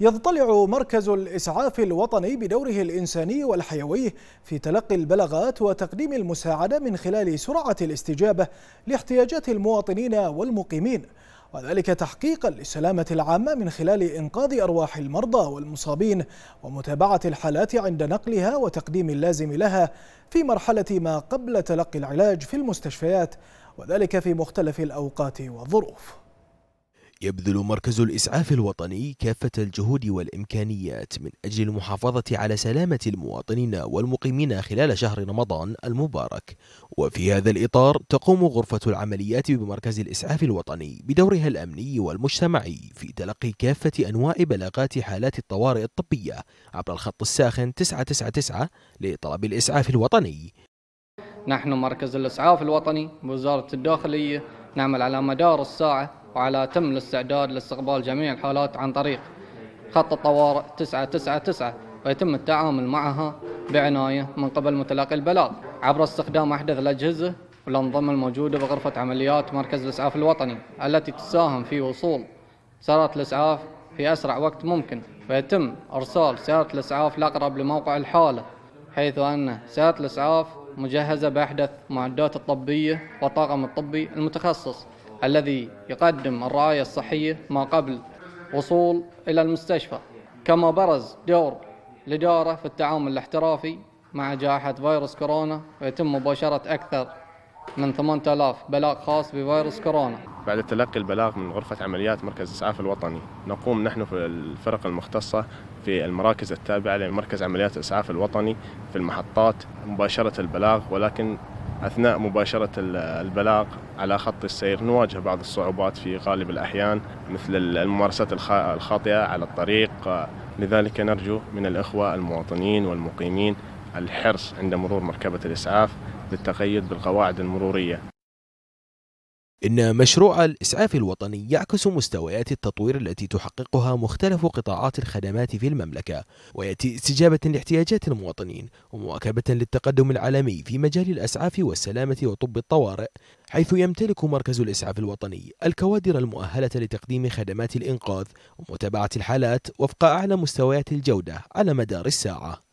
يضطلع مركز الإسعاف الوطني بدوره الإنساني والحيوي في تلقي البلاغات وتقديم المساعدة من خلال سرعة الاستجابة لاحتياجات المواطنين والمقيمين وذلك تحقيقا للسلامة العامة من خلال إنقاذ أرواح المرضى والمصابين ومتابعة الحالات عند نقلها وتقديم اللازم لها في مرحلة ما قبل تلقي العلاج في المستشفيات وذلك في مختلف الأوقات والظروف يبذل مركز الإسعاف الوطني كافة الجهود والإمكانيات من أجل المحافظة على سلامة المواطنين والمقيمين خلال شهر رمضان المبارك وفي هذا الإطار تقوم غرفة العمليات بمركز الإسعاف الوطني بدورها الأمني والمجتمعي في تلقي كافة أنواع بلاغات حالات الطوارئ الطبية عبر الخط الساخن 999 لطلب الإسعاف الوطني نحن مركز الإسعاف الوطني بوزارة الداخلية نعمل على مدار الساعة وعلى أتم الاستعداد لاستقبال جميع الحالات عن طريق خط الطوارئ 999 ويتم التعامل معها بعناية من قبل متلقي البلاغ عبر استخدام أحدث الأجهزة والأنظمة الموجودة بغرفة عمليات مركز الإسعاف الوطني التي تساهم في وصول سيارات الإسعاف في أسرع وقت ممكن ويتم إرسال سيارة الإسعاف الأقرب لموقع الحالة حيث أن سيارة الإسعاف مجهزة بأحدث معدات الطبية والطاقم الطبي المتخصص الذي يقدم الرعاية الصحية ما قبل وصول إلى المستشفى كما برز دور الإدارة في التعامل الاحترافي مع جائحة فيروس كورونا ويتم مباشرة أكثر من 8000 بلاغ خاص بفيروس كورونا بعد تلقي البلاغ من غرفة عمليات مركز الإسعاف الوطني نقوم نحن في الفرق المختصة في المراكز التابعة لمركز عمليات الإسعاف الوطني في المحطات مباشرة البلاغ ولكن أثناء مباشرة البلاغ على خط السير نواجه بعض الصعوبات في غالب الأحيان مثل الممارسات الخاطئة على الطريق لذلك نرجو من الإخوة المواطنين والمقيمين الحرص عند مرور مركبة الإسعاف للتقيد بالقواعد المرورية إن مشروع الإسعاف الوطني يعكس مستويات التطوير التي تحققها مختلف قطاعات الخدمات في المملكة ويأتي استجابة لاحتياجات المواطنين ومواكبة للتقدم العالمي في مجال الأسعاف والسلامة وطب الطوارئ حيث يمتلك مركز الإسعاف الوطني الكوادر المؤهلة لتقديم خدمات الإنقاذ ومتابعة الحالات وفق أعلى مستويات الجودة على مدار الساعة